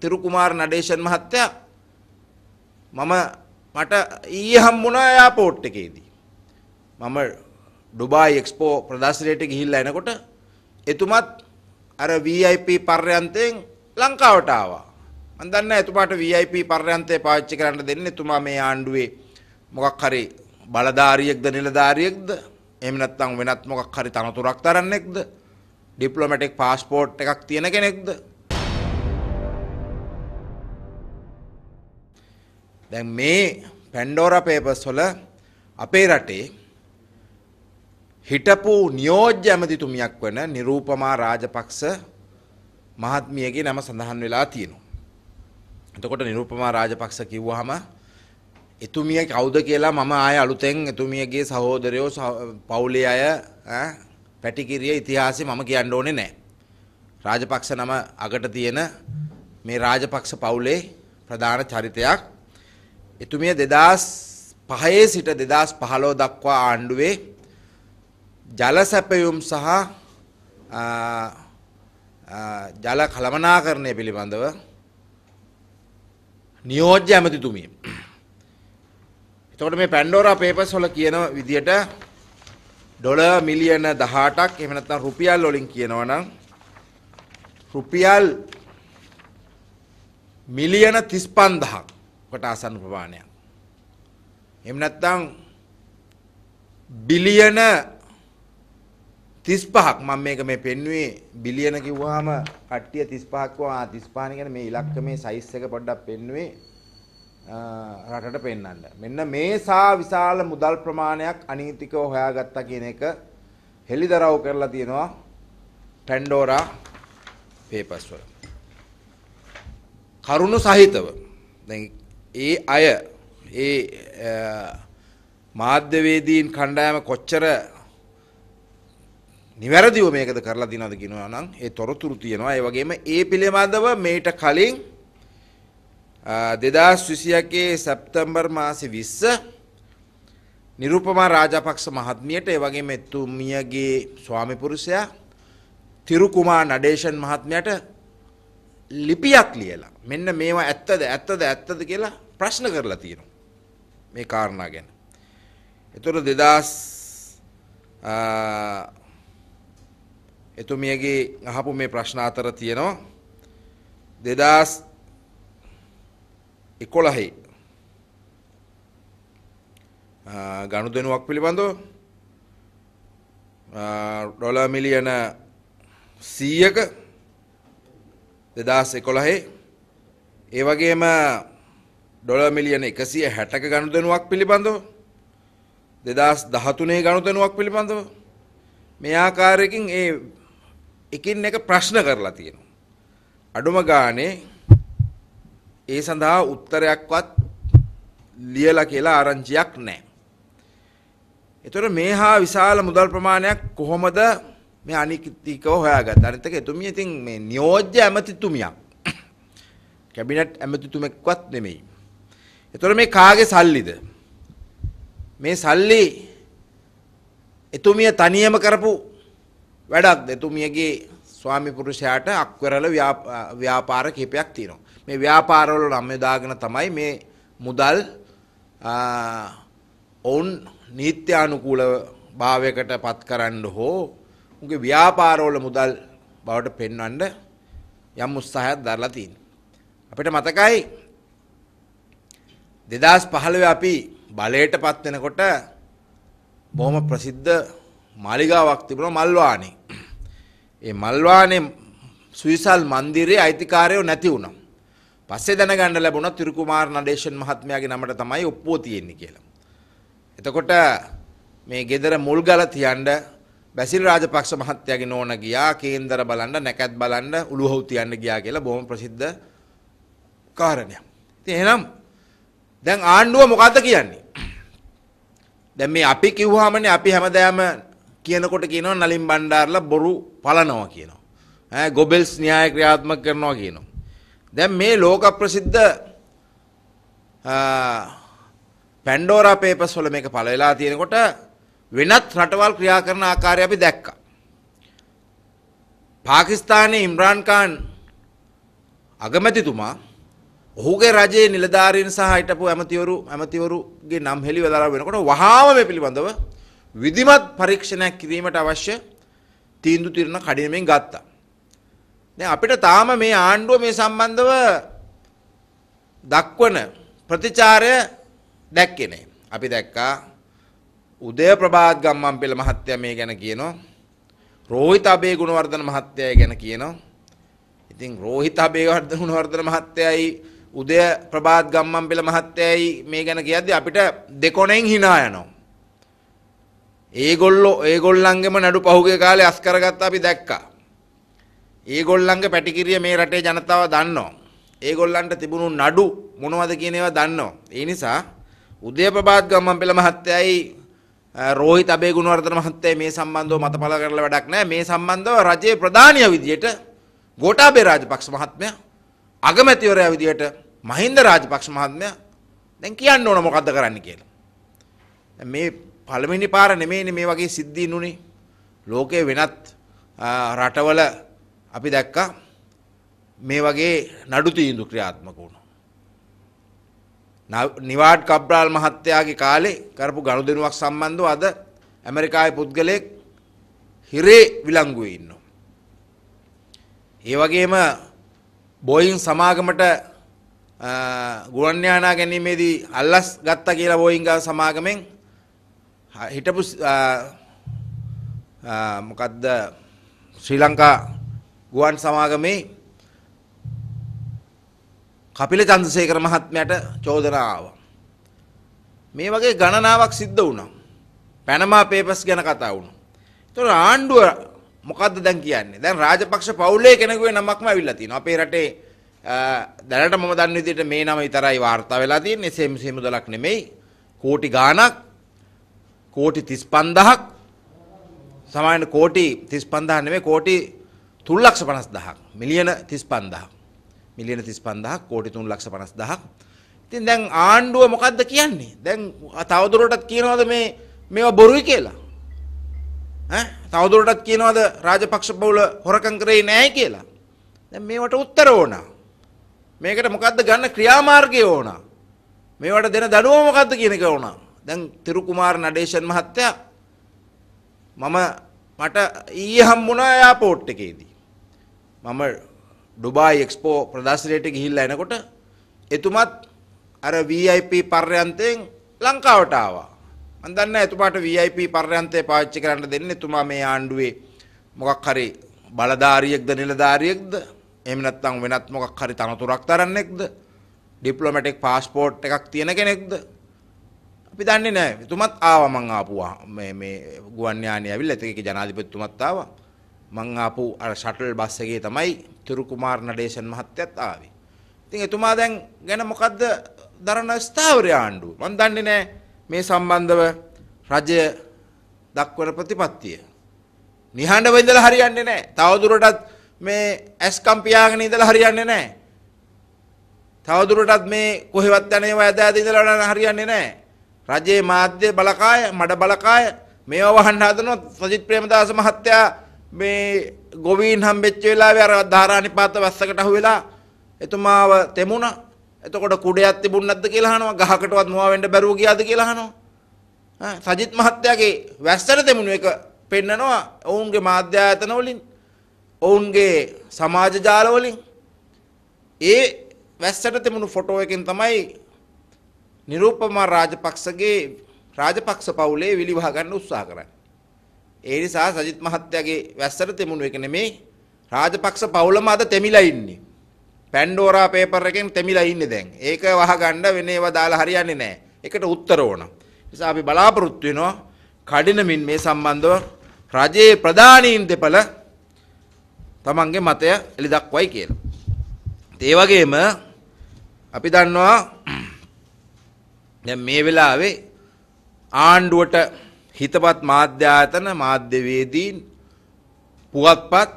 තිරුකුමාර් නඩේෂන් මහත්තයා මම මට ඊයේ හම්බුණා එයාපෝට් එකේදී. මම ඩුබායි එක්ස්පෝ ප්‍රදර්ශනයට ගිහිල්ලා එනකොට එතුමත් අර VIP පර්යන්තයෙන් ලංකාවට ආවා. මම දන්නේ එතුමාට VIP පර්යන්තය පාවිච්චි කරන්න දෙන්නේ එතුමා මේ ආණ්ඩුවේ මොකක් හරි බලධාරියෙක්ද නිලධාරියෙක්ද එහෙම නැත්නම් වෙනත් මොකක් හරි තනතුරක් තරන්නෙක්ද ඩිප්ලොමැටික් පාස්පෝර්ට් එකක් තියෙන කෙනෙක්ද දැන් මේ පැන්ඩෝරා පේපර්ස් වල අපේ රටේ හිටපු නියෝජ්‍ය ඇමතිතුමියක් වන නිරූපමා රාජපක්ෂ මහත්මියගේ නම සඳහන් වෙලා තියෙනවා. එතකොට නිරූපමා රාජපක්ෂ කිව්වහම එතුමිය කවුද කියලා මම ආය අලුතෙන් එතුමියගේ සහෝදරයෝ පවුලේ අය පැටිකිරිය ඉතිහාසෙ මම කියන්න ඕනේ නැහැ. රාජපක්ෂ නම අගට තියෙන මේ රාජපක්ෂ පවුලේ ප්‍රධාන චරිතයක් එතුමිය දෙදස් පහයේ සිට දෙදස් පහලෝ දක්වා ආණ්ඩුවේ ජල සැපයුම් සහ ජල කළමනාකරණය පිළිබඳව නියෝජ්‍ය ඇමතිතුමිය. එතකොට මේ පැන්ඩෝරා පේපස් වල කියන විදියට ඩොල මිලියන 18ක් එහෙම නැත්නම් රුපියල් වලින් කියනවා නම් රුපියල් මිලියන 35000ක් පටාසන් ප්‍රමාණයක්. එහෙම නැත්නම් බිලියන 35ක් මම මේක මේ පෙන්වුවේ බිලියන කිව්වහම කට්ටිය 35ක් වා 35 කියන මේ ඉලක්කමේ සයිස් එක පොඩ්ඩක් පෙන්වුවේ රටට පෙන්වන්න. මෙන්න මේ සා විශාල මුදල් ප්‍රමාණයක් අනීතිකව හොයාගත්තා කියන එක හෙලිදරව් කරලා තියෙනවා පැන්ඩෝරා පේපර්ස් වල. කරුණු සහිතව දැන් ඒ අය ඒ මාධ්‍යවේදීන් කණ්ඩායම කොච්චර නිවැරදිව මේකද කරලා දිනවද කියනවා නම් ඒ තොරතුරු තියෙනවා ඒ වගේම ඒ පිළිබඳව මේට කලින් 2021 සැප්තැම්බර් මාසේ 20 නිරුපමා රාජපක්ෂ මහත්මියට ඒ වගේම එතුමියගේ ස්වාමි පුරුෂයා තිරුකුමා නඩේෂන් මහත්මයාට ලිපියක් ලියලා මෙන්න මේවා ඇත්තද ඇත්තද ඇත්තද කියලා ප්‍රශ්න කරලා තියෙනවා මේ කාරණා ගැන. එතකොට 2000 එතුමියගේ අහපු මේ ප්‍රශ්න අතර තියෙනවා 2011 ගනුදෙනුවක් පිළිබඳව ඩොලර් මිලියන 100ක 2011 ඒ වගේම ඩොල මිලියන එකසිය හැටක ගණු දෙනුවක් පිළිබඳව දෙදස් දහතුනේ ගණු දෙනුවක් පිළිබඳව මේ ආකාරයකින් ඒ එකින් එක ප්‍රශ්න කරලා තියෙනවා. අඩුම ගානේ ඒ සඳහා උත්තරයක්වත් ලියලා කියලා ආරංචියක් නැහැ. එතකොට මේ හා විශාල මුදල් ප්‍රමාණයක් කොහොමද මේ අනිකිතිකව හොයාගත්තේ? අනිත් එක එතුමිය ඉතින් මේ නියෝජ්‍ය ඇමතිතුමියක්. කැබිනට් ඇමතිතුමෙක්වත් නෙමෙයි. එතකොට මේ කාගේ සල්ලිද? මේ සල්ලි එතුමිය තනියම කරපු වැඩක්ද? එතුමියගේ ස්වාමි පුරුෂයාට අක්වරල ව්‍යාපාර කිහිපයක් තියෙනවා. මේ ව්‍යාපාරවල නම් යොදාගෙන තමයි මේ මුදල් ඔවුන් නීත්‍යානුකූල භාවයකට පත් කරන්න හෝ උගේ ව්‍යාපාරවල මුදල් බවට පෙන්වන්න යම් උත්සාහයක් දරලා තියෙනවා. අපිට මතකයි දෙදස් පහළව අපි බලයට පත් වෙනකොට බොහොම ප්‍රසිද්ධ මාලිගාවක් තිබුණ මල්වානේ. ඒ මල්වානේ සුවිසල් මන්දිරයේ අයිතිකාරයෝ නැති වුණා. පස්සේ දැනගන්න ලැබුණා තිරුකුමාර් නඩේෂන් මහත්මයාගේ නමට තමයි ඔප්පුව තියෙන්නේ කියලා. එතකොට මේ ගෙදර මුල් ගල තියන්න බැසිල් රාජපක්ෂ මහත්තයාගේ නෝන ගියා කේන්දර බලන්න නැකත් බලන්න උළුහව් තියන්න ගියා කියලා බොහොම ප්‍රසිද්ධ කාරණයක්. ඉතින් එහෙනම් දැන් ආණ්ඩුව මොකද්ද කියන්නේ? දැන් මේ අපි කිව්වහමනේ අපි හැමදාම කියනකොට කියනවා නලින් බණ්ඩාරලා බොරු පලනවා කියනවා. ඈ ගොබෙල්ස් න්‍යාය ක්‍රියාත්මක කරනවා කියනවා. දැන් මේ ලෝක ප්‍රසිද්ධ පැන්ඩෝරා පේපර්ස් වල මේක පළ වෙලා තියෙනකොට වෙනත් රටවල් ක්‍රියා කරන ආකාරය අපි දැක්කා. පාකිස්තානයේ ඉම්රාන් ඛාන් අගමැතිතුමා ඔහුගේ රජයේ නිලධාරීන් සහ හිටපු ඇමතිවරු ඇමතිවරුගේ නම් හෙළි වදාරා වෙනකොට වහාම මේ පිළිබඳව විධිමත් පරීක්ෂණයක් කිරීමට අවශ්‍ය තීන්දුව తీරන කඩිනමෙන් ගත්තා. දැන් අපිට තාම මේ ආණ්ඩුව මේ සම්බන්ධව දක්වන ප්‍රතිචාරය දැක්කේ නැහැ. අපි දැක්කා උදය ප්‍රභාත් ගම්මන්පිල මහත්තයා මේ ගැන කියනවා. රෝහිත අබේ ගුණවර්ධන මහත්තයා ගැන කියනවා. ඉතින් රෝහිත අබේ ගුණවර්ධන මහත්තයායි උදය ප්‍රභාත් ගම්මන් පෙළ මහත්තයයි මේ ගැන කියද්දි අපිට දෙකොණෙන් හිනා යනවා. ඒගොල්ලෝ ඒගොල්ලන්ගේම නඩු පහුගිය කාලේ අස් කරගත්ත අපි දැක්කා. ඒගොල්ලන්ගේ පැටිකිරිය මේ රටේ ජනතාව දන්නවා. ඒගොල්ලන්ට තිබුණු නඩු මොනවද කියන ඒවා දන්නවා. ඒ නිසා උදය ප්‍රභාත් ගම්මන් පෙළ මහත්තයයි රෝහිත අබේ ගුණවර්ධන මහත්තයා මේ සම්බන්ධව මතපල කරලා වැඩක් නැහැ. මේ සම්බන්ධව රජයේ ප්‍රධානිය විදියට ගෝඨාභය රාජපක්ෂ මහත්මයා අගමැතිවරයා විදියට මහින්ද රාජපක්ෂ මහත්මයා දැන් කියන්න ඕන මොකද්ද කරන්න කියලා. මේ පළවෙනි පාර නෙමෙයිනේ මේ වගේ සිද්ධීන් උනේ. ලෝකයේ වෙනත් රටවල අපි දැක්කා මේ වගේ නඩු තීන්දුව ක්‍රියාත්මක වුණා. නිවාඩ් කබ්‍රාල් මහත්තයාගේ කාලේ කරපු ගනුදෙනුවක් සම්බන්ධව අද ඇමරිකාවේ පුද්ගලයෙක් හිරේ විලංගුවේ ඉන්නවා. ඒ වගේම බෝයින් සමාගමට ගුවන්්‍යානා ගැනීමේදී අල්ලස් ගත්ත කියලා බෝයිංගා සමාගමෙන් හිටපු මොකදද ශ්‍රී ලංකා ගුවන් සමාගමේ කපිල චන්දසේකර මහත්මයට චෝදනාව. මේ වගේ ගණනාවක් සිද්ධ වුණා. පැනමා පේපස් ගැන කතා වුණා. ඒතකොට ආණ්ඩුව මොකද්ද දැන් කියන්නේ? දැන් රාජපක්ෂ පවුලේ කෙනෙකුගේ නමක්ම අවිල්ලා තියෙනවා. අපේ රටේ දැනට මම දන්න විදිහට මේ නම විතරයි වාර්තා වෙලා තියෙන්නේ සෙම් සෙමුදලක් නෙමෙයි කෝටි ගාණක් කෝටි 35000ක් සමාන කෝටි 35000 නෙමෙයි කෝටි 350000ක් මිලියන 35000 මිලියන 35000ක් කෝටි 350000ක් ඉතින් දැන් ආණ්ඩුව මොකද්ද කියන්නේ දැන් තවදුරටත් කියනවාද මේ මේවා බොරුයි කියලා ඈ තවදුරටත් කියනවාද රාජපක්ෂ බවුල හොරකම් කරේ නැහැ කියලා දැන් මේවට උත්තර ඕනා මේකට මොකද්ද ගන්න ක්‍රියාමාර්ගය ඕන. මේවට දෙන දඩුවම මොකද්ද කියන එක ඕන. දැන් තිරු කුමාර නඩේෂන් මහත්තයා මම මට ඊයේ හම්බුණා එයාපෝට් එකේදී. මම ඩුබායි එක්ස්පෝ ප්‍රදර්ශනයට ගිහිල්ලා එනකොට එතුමත් අර VIP පර්යන්තයෙන් ලංකාවට ආවා. මම දන්නේ එතුමාට VIP පර්යන්තය පාවිච්චි කරන්න දෙන්නේ එතුමා මේ ආණ්ඩුවේ මොකක් හරි බලධාරියෙක්ද නිලධාරියෙක්ද එහෙම නැත්නම් වෙනත් මොකක් හරි තනතුරක් දරන්නෙක්ද? ඩිප්ලොමැටික් પાස්පෝර්ට් එකක් තියෙන කෙනෙක්ද? අපි දන්නේ නැහැ. එතුමත් ආවා මං ආපුවා. මේ මේ ගුවන් යානය ඇවිල්ලා ඒක ජනාධිපතිතුමත් ආවා. මං ආපු අර ෂටල් බස් එකේ තමයි තුරු කුමාර් නඩේෂන් මහත්තයත් ආවේ. ඉතින් එතුමා දැන් ගැන මොකද්ද දරන ස්ථාවර ආණ්ඩුව? මං දන්නේ නැහැ මේ සම්බන්ධව රජය දක්වන ප්‍රතිපත්තිය. නිහඬව ඉඳලා හරියන්නේ නැහැ. තවදුරටත් මේ ඇස්කම් පියාගෙන ඉඳලා හරියන්නේ නැහැ. තවදුරටත් මේ කොහෙවත් යන ඒවා ඇද ඇද ඉඳලා හරියන්නේ නැහැ. රජයේ මාධ්‍ය බලකාය, මඩ බලකාය මේවා වහන්න හදනවා සජිත් ප්‍රේමදාස මහත්තයා මේ ගොවීන් හම්බෙච්ච වෙලාවේ අර ධාරානිපාත වැස්සකට අහු වෙලා එතුමාව තෙමුණා. එතකොට කුඩයක් තිබුණ නැද්ද කියලා අහනවා. ගහකටවත් මුවා වෙන්න බැරුව ගියාද කියලා අහනවා. සජිත් මහත්තයාගේ වැස්සට තෙමුණු එක පෙන්නනවා ඔවුන්ගේ මාධ්‍ය ආයතන වලින්. ඔවුන්ගේ සමාජ ජාලවලින් ඒ වැස්සට තිබුණු ෆොටෝ එකෙන් තමයි නිරූපමා රාජපක්ෂගේ රාජපක්ෂ පවුලේ විලිවහ ගන්න උත්සාහ කරන්නේ. ඒ නිසා සජිත් මහත්තයාගේ වැස්සට තිබුණු එක නෙමේ රාජපක්ෂ පවුලම අද තෙමිලා ඉන්නේ. පැන්ඩෝරා පේපර් එකෙන් තෙමිලා ඉන්නේ දැන්. ඒක වහගන්න වෙන ඒවා දාලා හරියන්නේ නැහැ. ඒකට උත්තර ඕන. නිසා අපි බලාපොරොත්තු වෙනවා කඩිනමින් මේ සම්බන්ධව රජයේ ප්‍රධානීන් දෙපළ තමන්ගේ මතය එලි දක්වයි කියලා. ඒ වගේම අපි දන්නවා දැන් මේ වෙලාවේ ආණ්ඩුවට හිතපත් මාධ්‍ය ආයතන මාධ්‍යවේදීන් පුවත්පත්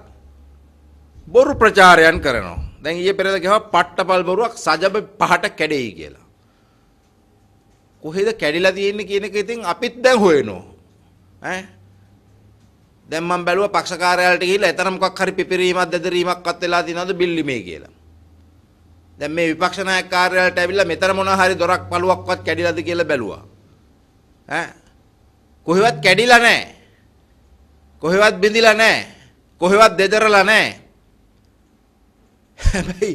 බොරු ප්‍රචාරයන් කරනවා. දැන් ඊයේ පෙරේද ගහව පට්ටපල් බොරුවක් සජබ පහට කැඩෙයි කියලා. කොහෙද කැඩිලා තියෙන්නේ කියන එක ඉතින් අපිත් දැන් හොයනවා. ඈ දැන් මම බැලුවා පක්ෂ කාර්යාලයට ගිහිල්ලා එතන මොකක් හරි පිපිරීමක් දෙදරීමක්වත් වෙලා තියෙනවද බිල්ලිමේ කියලා. දැන් මේ විපක්ෂ නායක කාර්යාලයට ඇවිල්ලා මෙතන මොන හරි දොරක් පළුවක්වත් කැඩිලාද කියලා බැලුවා. ඈ කොහෙවත් කැඩිලා නැහැ. කොහෙවත් බිඳිලා නැහැ. කොහෙවත් දෙදරලා නැහැ. හැබැයි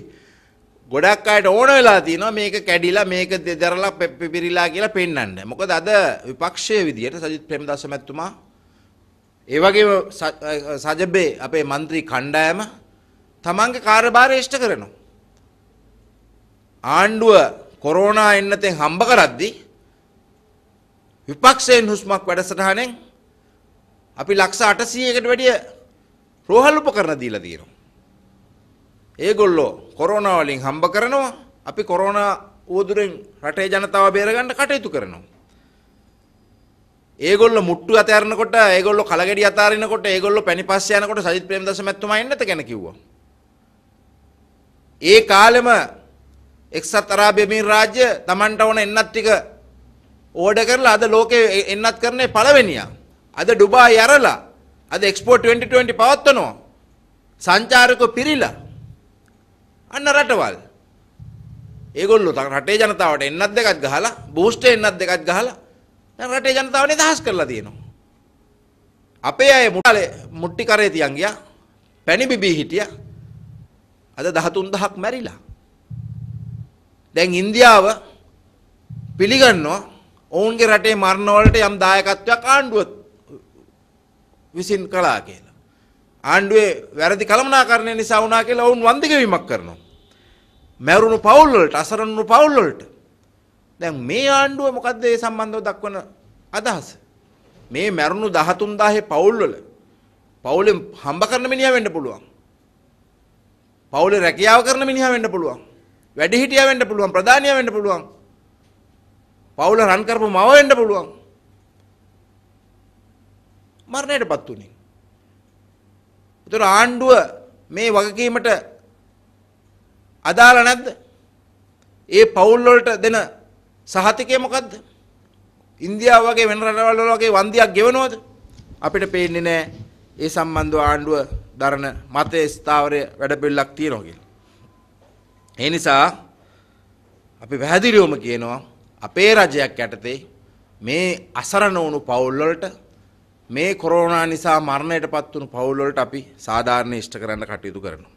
ගොඩක් අයට ඕන වෙලා තියෙනවා මේක කැඩිලා මේක දෙදරලා පිපිරිලා කියලා පෙන්වන්න. මොකද අද විපක්ෂයේ විදියට සජිත් ප්‍රේමදාස මැතිතුමා ඒ වගේම සජබේ අපේ മന്ത്രി කණ්ඩායම තමන්ගේ කාර්යභාරය ඉෂ්ට කරනවා. ආණ්ඩුව කොරෝනා එන්නතෙන් හම්බ කරද්දී විපක්ෂයෙන් හුස්මක් වැඩසටහනෙන් අපි ලක්ෂ 800කට වැඩිය රෝහල් උපකරණ දීලා තියෙනවා. ඒගොල්ලෝ කොරෝනා වලින් හම්බ කරනවා අපි කොරෝනා උවදුරෙන් රටේ ජනතාව බේරගන්න කටයුතු කරනවා. ඒගොල්ල මුට්ටු අතෑරනකොට ඒගොල්ල කලගෙඩි අතාරිනකොට ඒගොල්ල පැනිපස්ස යනකොට සජිත් ප්‍රේමදාස මැතිතුමා එන්නත ගැන කිව්වා. ඒ කාලෙම එක්සත් අරාබි එමිරාත රාජ්‍ය Tamanට ඕන එන්නත් ටික ඕඩර් කරලා අද ලෝකේ එන්නත් කරන්නේ පළවෙනියා. අද ඩුබායි ඇරලා අද එක්ස්පෝට් 2020 පවත්වනවා. සංචාරකෝ පිරිලා. අන්න රටවල්. ඒගොල්ලෝ රටේ ජනතාවට එන්නත් දෙකක් ගහලා බූස්ටර් එන්නත් දෙකක් ගහලා දැන් රටේ ජනතාව නිදහස් කරලා තියෙනවා. අපේ අය මුට්ටලේ මුට්ටි කරේ තියන් ගියා. පැණි බිබී හිටියා. අද 13000ක් මැරිලා. දැන් ඉන්දියාව පිළිගන්නවා ඔවුන්ගේ රටේ මරණ වලට යම් දායකත්වයක් ආණ්ඩුව විසින් කළා කියලා. ආණ්ඩුවේ වැරදි කළමනාකරණය නිසා වුණා කියලා ඔවුන් වන්දිගැවීමක් කරනවා. මැරුණු පවුල් වලට, අසරණු පවුල් වලට දැන් මේ ආණ්ඩුව මොකද්ද ඒ සම්බන්ධව දක්වන අදහස? මේ මැරුණු 13000 පවුල් වල පවුලෙන් හම්බ කරන මිනිහා වෙන්න පුළුවන්. පවුලේ රැකියාව කරන මිනිහා වෙන්න පුළුවන්. වැඩිහිටියා වෙන්න පුළුවන්, ප්‍රධානියා වෙන්න පුළුවන්. පවුල රන් කරපු මව වෙන්න පුළුවන්. මරණයටපත් උනේ. ඒතර ආණ්ඩුව මේ වගකීමට අදාළ නැද්ද? ඒ පවුල් වලට දෙන සහතිකය මොකක්ද ඉන්දියාව වගේ වෙන රටවල් වල වගේ වන්දියක් ගෙවනවද අපිට පේන්නේ නෑ ඒ සම්බන්ධව ආණ්ඩුව දරන මතයේ ස්ථාවරය වැඩපිළිවෙලක් තියෙනවා කියලා. ඒ නිසා අපි පැහැදිලිවම කියනවා අපේ රජයක් යටතේ මේ අසරණ වුණු පවුල් වලට මේ කොරෝනා නිසා මරණයටපත් වුණු පවුල් වලට අපි සාධාරණ ඉෂ්ට කරන්න කටයුතු කරනවා.